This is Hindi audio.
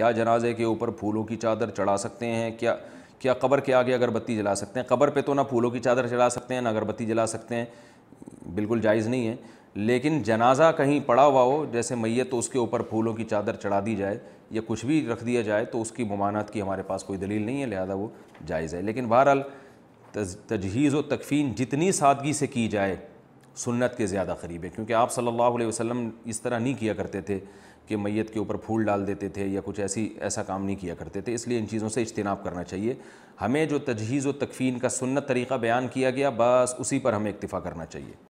क्या जनाजे के ऊपर फूलों की चादर चढ़ा सकते हैं क्या क्या कबर के आगे अगरबत्ती जला सकते हैं क़बर पे तो ना फूलों की चादर चढ़ा सकते हैं ना अगरबत्ती जला सकते हैं बिल्कुल जायज़ नहीं है लेकिन जनाजा कहीं पड़ा हुआ हो जैसे मैत तो उसके ऊपर फूलों की चादर चढ़ा दी जाए या कुछ भी रख दिया जाए तो उसकी ममानत की हमारे पास कोई दलील नहीं है लिहाजा वो जायज़ है लेकिन बहरहाल तजहीज़ व तकफ़ीन जितनी सादगी से की जाए सुन्नत के ज़्यादा करीब है क्योंकि आप सल्लल्लाहु अलैहि वसल्लम इस तरह नहीं किया करते थे कि मैत के ऊपर फूल डाल देते थे या कुछ ऐसी ऐसा काम नहीं किया करते थे इसलिए इन चीज़ों से इज्तनाब करना चाहिए हमें जो तजहीज़ व तकफ़ीन का सुन्नत तरीक़ा बयान किया गया बस उसी पर हमें इक्तफ़ा करना चाहिए